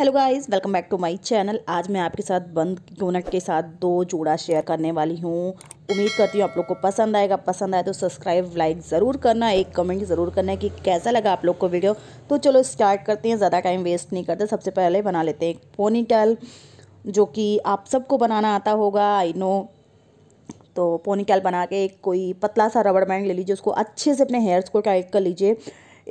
Hello guys welcome back to my channel आज मैं आपके साथ बंद गोनट के साथ दो जोड़ा शेयर करने वाली हूँ उम्मीद करती हूँ आप लोग को पसंद आएगा पसंद आए तो सब्सक्राइब लाइक ज़रूर करना एक कमेंट ज़रूर करना कि कैसा लगा आप लोग को वीडियो तो चलो स्टार्ट करते हैं ज़्यादा टाइम वेस्ट नहीं करते सबसे पहले बना लेते हैं एक पोनी जो कि आप सबको बनाना आता होगा आई नो तो पोनी बना के एक कोई पतला सा रबड़ बैंड ले लीजिए उसको अच्छे से अपने हेयर्स को टाइट कर लीजिए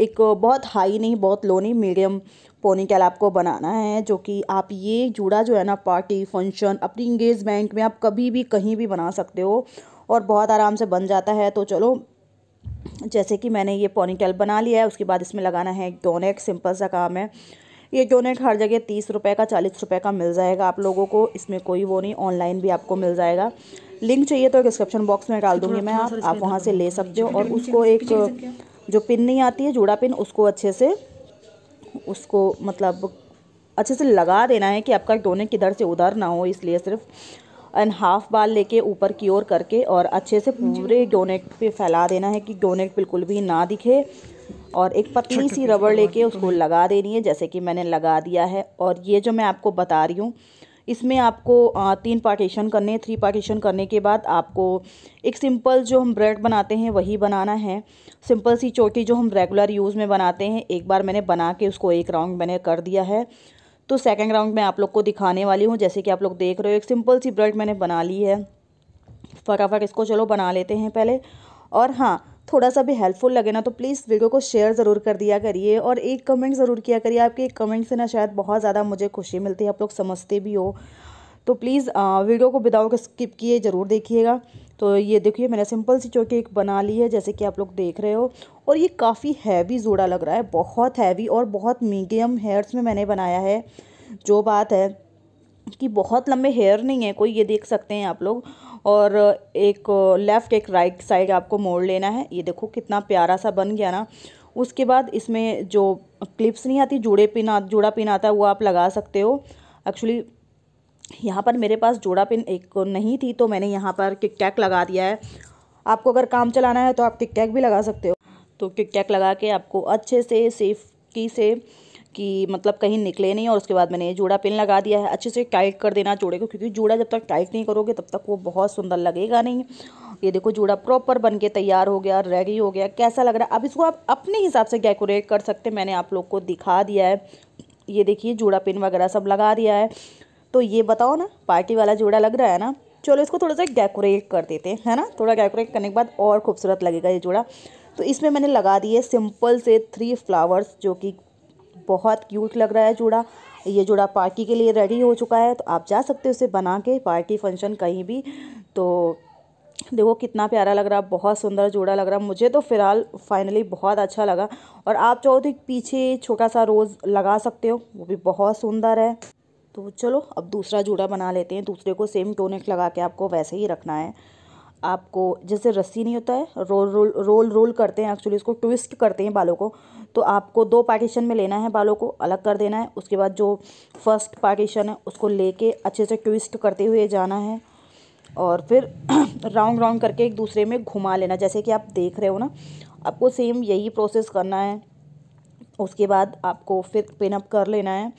एक बहुत हाई नहीं बहुत लो नहीं मीडियम पोनीटेल आपको बनाना है जो कि आप ये जूड़ा जो है ना पार्टी फंक्शन अपनी इंगेजमेंट में आप कभी भी कहीं भी बना सकते हो और बहुत आराम से बन जाता है तो चलो जैसे कि मैंने ये पोनीटेल बना लिया है उसके बाद इसमें लगाना है एक डोनेट सिंपल सा काम है ये डोनेट हर जगह तीस रुपये का चालीस रुपये का मिल जाएगा आप लोगों को इसमें कोई वो नहीं ऑनलाइन भी आपको मिल जाएगा लिंक चाहिए तो डिस्क्रिप्शन बॉक्स में डाल दूँगी मैं आप वहाँ से ले सकते हो और उसको एक जो पिन नहीं आती है जूड़ा पिन उसको अच्छे से उसको मतलब अच्छे से लगा देना है कि आपका डोनेट किधर से उधर ना हो इसलिए सिर्फ एंड हाफ बाल लेके ऊपर की ओर करके और अच्छे से पूरे डोनेट हम्म। पे फैला देना है कि डोनेट बिल्कुल भी ना दिखे और एक पतली सी रबड़ लेके तो उसको लगा देनी है जैसे कि मैंने लगा दिया है और ये जो मैं आपको बता रही हूँ इसमें आपको तीन पार्टीशन करने थ्री पार्टीशन करने के बाद आपको एक सिंपल जो हम ब्रेड बनाते हैं वही बनाना है सिंपल सी चोटी जो हम रेगुलर यूज़ में बनाते हैं एक बार मैंने बना के उसको एक राउंड मैंने कर दिया है तो सेकेंड राउंड मैं आप लोग को दिखाने वाली हूँ जैसे कि आप लोग देख रहे हो एक सिंपल सी ब्रेड मैंने बना ली है फटाफट इसको चलो बना लेते हैं पहले और हाँ थोड़ा सा भी हेल्पफुल लगे ना तो प्लीज़ वीडियो को शेयर ज़रूर कर दिया करिए और एक कमेंट ज़रूर किया करिए आपके एक कमेंट से ना शायद बहुत ज़्यादा मुझे खुशी मिलती है आप लोग समझते भी हो तो प्लीज़ वीडियो को विदाउट स्किप किए ज़रूर देखिएगा तो ये देखिए मैंने सिंपल सी चौकी एक बना ली है जैसे कि आप लोग देख रहे हो और ये काफ़ी हैवी जोड़ा लग रहा है बहुत हैवी और बहुत मीडियम हेयर्स में मैंने बनाया है जो बात है कि बहुत लंबे हेयर नहीं है कोई ये देख सकते हैं आप लोग और एक लेफ़्ट एक राइट साइड आपको मोड़ लेना है ये देखो कितना प्यारा सा बन गया ना उसके बाद इसमें जो क्लिप्स नहीं आती जुड़े पिन आ जुड़ा पिन आता है वो आप लगा सकते हो एक्चुअली यहाँ पर मेरे पास जोड़ा पिन एक नहीं थी तो मैंने यहाँ पर किक टैक लगा दिया है आपको अगर काम चलाना है तो आप किक टैक भी लगा सकते हो तो किक टैक लगा के आपको अच्छे से सेफ्टी से कि मतलब कहीं निकले नहीं और उसके बाद मैंने जूड़ा पिन लगा दिया है अच्छे से टाइट कर देना जूड़े को क्योंकि जूड़ा जब तक टाइट नहीं करोगे तब तक वो बहुत सुंदर लगेगा नहीं ये देखो जूड़ा प्रॉपर बन के तैयार हो गया रेडी हो गया कैसा लग रहा है अब इसको आप अपने हिसाब से डेकोरेट कर सकते मैंने आप लोग को दिखा दिया है ये देखिए जूड़ा पिन वगैरह सब लगा दिया है तो ये बताओ ना पार्टी वाला जूड़ा लग रहा है ना चलो इसको थोड़ा सा डेकोरेट कर देते हैं ना थोड़ा डेकोरेट करने के बाद और खूबसूरत लगेगा ये जूड़ा तो इसमें मैंने लगा दिए सिंपल से थ्री फ्लावर्स जो कि बहुत क्यूट लग रहा है जूड़ा ये जूड़ा पार्टी के लिए रेडी हो चुका है तो आप जा सकते हो उसे बना के पार्टी फंक्शन कहीं भी तो देखो कितना प्यारा लग रहा बहुत सुंदर जोड़ा लग रहा मुझे तो फ़िलहाल फाइनली बहुत अच्छा लगा और आप चाहो तो पीछे छोटा सा रोज़ लगा सकते हो वो भी बहुत सुंदर है तो चलो अब दूसरा जोड़ा बना लेते हैं दूसरे को सेम टोनेट लगा के आपको वैसे ही रखना है आपको जैसे रस्सी नहीं होता है रोल रोल रोल रोल करते हैं एक्चुअली उसको ट्विस्ट करते हैं बालों को तो आपको दो पार्टीशन में लेना है बालों को अलग कर देना है उसके बाद जो फर्स्ट पार्टीशन है उसको लेके अच्छे से ट्विस्ट करते हुए जाना है और फिर राउंड राउंड करके एक दूसरे में घुमा लेना जैसे कि आप देख रहे हो ना आपको सेम यही प्रोसेस करना है उसके बाद आपको फिर पिनअप कर लेना है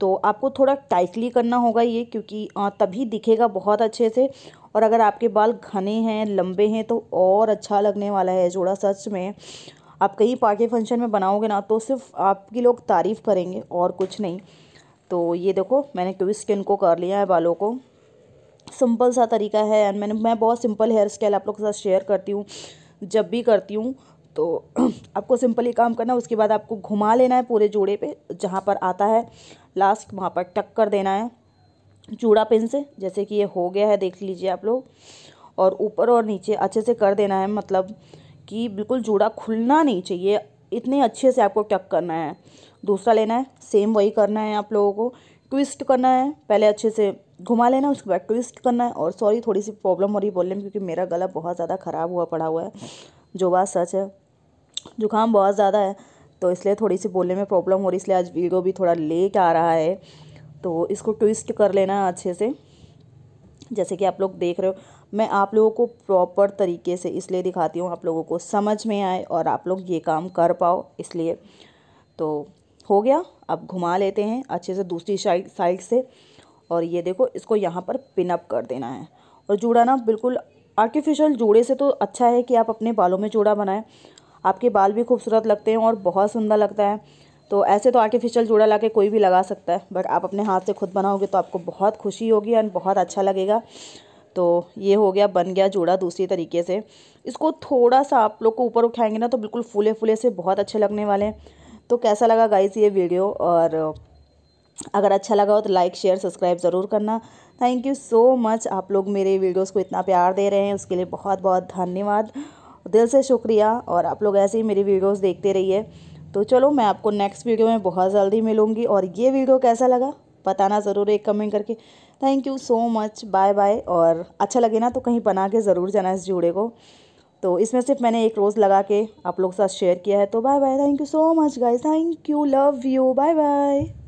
तो आपको थोड़ा टाइटली करना होगा ये क्योंकि हाँ, तभी दिखेगा बहुत अच्छे से और अगर आपके बाल घने हैं लंबे हैं तो और अच्छा लगने वाला है जोड़ा सच में आप कहीं पार्टी फंक्शन में बनाओगे ना तो सिर्फ आपकी लोग तारीफ़ करेंगे और कुछ नहीं तो ये देखो मैंने ट्विस्ट इनको कर लिया है बालों को सिंपल सा तरीका है एंड मैंने मैं बहुत सिंपल हेयर स्टाइल आप लोग के साथ शेयर करती हूँ जब भी करती हूँ तो आपको सिंपल ही काम करना उसके बाद आपको घुमा लेना है पूरे जोड़े पे जहाँ पर आता है लास्ट वहाँ पर टक कर देना है चूड़ा पेन से जैसे कि ये हो गया है देख लीजिए आप लोग और ऊपर और नीचे अच्छे से कर देना है मतलब कि बिल्कुल जूड़ा खुलना नहीं चाहिए इतने अच्छे से आपको टक करना है दूसरा लेना है सेम वही करना है आप लोगों को ट्विस्ट करना है पहले अच्छे से घुमा लेना उसके बाद ट्विस्ट करना है और सॉरी थोड़ी सी प्रॉब्लम हो रही बोलने में क्योंकि मेरा गला बहुत ज़्यादा ख़राब हुआ पड़ा हुआ है जो बात सच है जुकाम बहुत ज़्यादा है तो इसलिए थोड़ी सी बोलने में प्रॉब्लम हो रही इसलिए आज वीडियो भी थोड़ा लेट आ रहा है तो इसको ट्विस्ट कर लेना अच्छे से जैसे कि आप लोग देख रहे हो मैं आप लोगों को प्रॉपर तरीके से इसलिए दिखाती हूँ आप लोगों को समझ में आए और आप लोग ये काम कर पाओ इसलिए तो हो गया अब घुमा लेते हैं अच्छे से दूसरी साइड साइड से और ये देखो इसको यहाँ पर पिनअप कर देना है और जूड़ा ना बिल्कुल आर्टिफिशियल जूड़े से तो अच्छा है कि आप अपने बालों में जूड़ा बनाएं आपके बाल भी खूबसूरत लगते हैं और बहुत सुंदर लगता है तो ऐसे तो आर्टिफिशियल जूड़ा ला के कोई भी लगा सकता है बट आप अपने हाथ से खुद बनाओगे तो आपको बहुत खुशी होगी एंड बहुत अच्छा लगेगा तो ये हो गया बन गया जोड़ा दूसरी तरीके से इसको थोड़ा सा आप लोग को ऊपर उठाएंगे ना तो बिल्कुल फूले फूले से बहुत अच्छे लगने वाले हैं तो कैसा लगा गाइस ये वीडियो और अगर अच्छा लगा हो तो लाइक शेयर सब्सक्राइब ज़रूर करना थैंक यू सो मच आप लोग मेरे वीडियोज़ को इतना प्यार दे रहे हैं उसके लिए बहुत बहुत धन्यवाद दिल से शुक्रिया और आप लोग ऐसे ही मेरी वीडियोज़ देखते रहिए तो चलो मैं आपको नेक्स्ट वीडियो में बहुत जल्दी मिलूँगी और ये वीडियो कैसा लगा बताना ज़रूर एक कमेंट करके thank you so much bye bye और अच्छा लगे ना तो कहीं बना के ज़रूर जाना इस जूड़े को तो इसमें सिर्फ मैंने एक रोज़ लगा के आप लोग के साथ शेयर किया है तो bye bye thank you so much guys thank you love you bye bye